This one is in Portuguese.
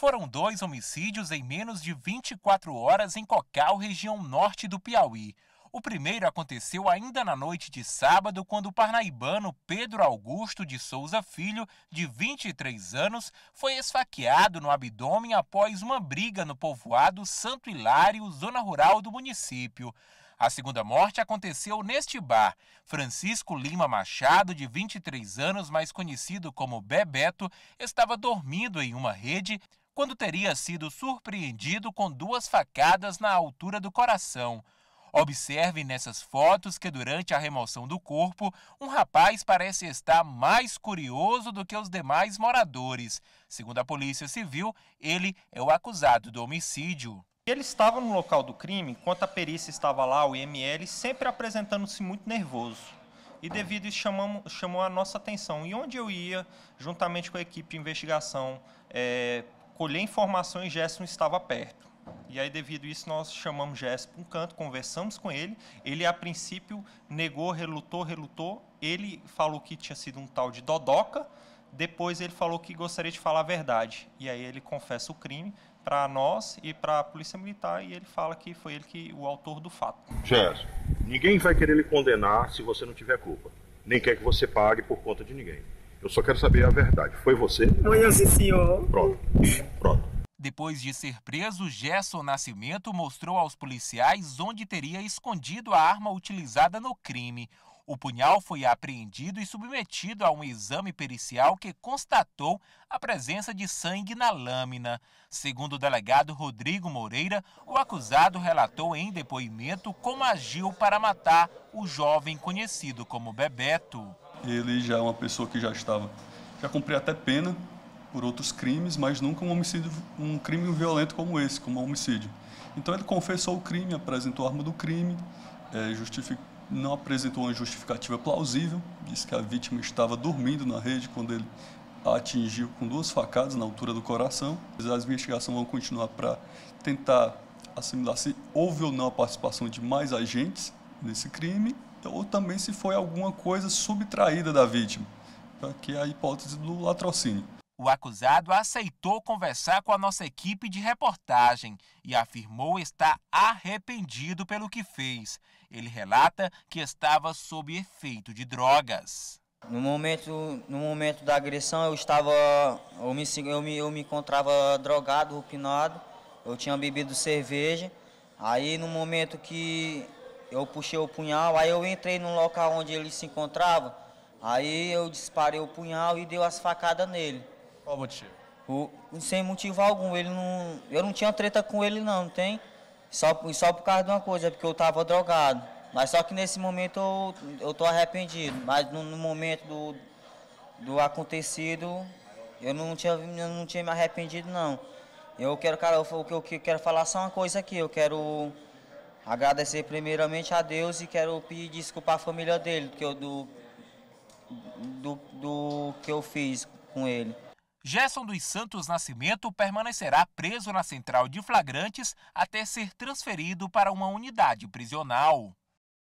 Foram dois homicídios em menos de 24 horas em Cocal, região norte do Piauí. O primeiro aconteceu ainda na noite de sábado, quando o parnaibano Pedro Augusto de Souza Filho, de 23 anos, foi esfaqueado no abdômen após uma briga no povoado Santo Hilário, zona rural do município. A segunda morte aconteceu neste bar. Francisco Lima Machado, de 23 anos, mais conhecido como Bebeto, estava dormindo em uma rede quando teria sido surpreendido com duas facadas na altura do coração. Observe nessas fotos que, durante a remoção do corpo, um rapaz parece estar mais curioso do que os demais moradores. Segundo a Polícia Civil, ele é o acusado do homicídio. Ele estava no local do crime, enquanto a perícia estava lá, o IML, sempre apresentando-se muito nervoso. E devido a isso chamou, chamou a nossa atenção. E onde eu ia, juntamente com a equipe de investigação, é, colher informações, Gerson estava perto. E aí, devido a isso, nós chamamos Gerson para um canto, conversamos com ele. Ele, a princípio, negou, relutou, relutou. Ele falou que tinha sido um tal de Dodoca. Depois, ele falou que gostaria de falar a verdade. E aí, ele confessa o crime para nós e para a Polícia Militar. E ele fala que foi ele que o autor do fato. Gerson, ninguém vai querer lhe condenar se você não tiver culpa. Nem quer que você pague por conta de ninguém. Eu só quero saber a verdade. Foi você? Foi eu, sim, senhor. Pronto. Pronto. Depois de ser preso, Gerson Nascimento mostrou aos policiais onde teria escondido a arma utilizada no crime. O punhal foi apreendido e submetido a um exame pericial que constatou a presença de sangue na lâmina. Segundo o delegado Rodrigo Moreira, o acusado relatou em depoimento como agiu para matar o jovem conhecido como Bebeto ele já é uma pessoa que já estava, já cumpria até pena por outros crimes, mas nunca um homicídio, um crime violento como esse, como um homicídio. Então ele confessou o crime, apresentou a arma do crime, é, justificou não apresentou uma justificativa plausível, disse que a vítima estava dormindo na rede quando ele a atingiu com duas facadas na altura do coração. As investigações vão continuar para tentar assimilar se houve ou não a participação de mais agentes nesse crime então, ou também se foi alguma coisa subtraída da vítima, então, que é a hipótese do latrocínio. O acusado aceitou conversar com a nossa equipe de reportagem e afirmou estar arrependido pelo que fez. Ele relata que estava sob efeito de drogas. No momento, no momento da agressão, eu estava, eu me, eu me, eu me encontrava drogado, rupinado. Eu tinha bebido cerveja. Aí, no momento que eu puxei o punhal, aí eu entrei no local onde ele se encontrava, aí eu disparei o punhal e deu as facadas nele. Qual motivo? O, sem motivo algum, ele não, eu não tinha treta com ele não, não tem? Só, só por causa de uma coisa, é porque eu estava drogado. Mas só que nesse momento eu, eu tô arrependido, mas no, no momento do, do acontecido, eu não tinha, eu não tinha me arrependido não. Eu quero, cara, eu, eu, eu quero falar só uma coisa aqui, eu quero agradecer primeiramente a Deus e quero pedir desculpa à família dele, que eu, do, do, do que eu fiz com ele. Gerson dos Santos Nascimento permanecerá preso na central de flagrantes até ser transferido para uma unidade prisional.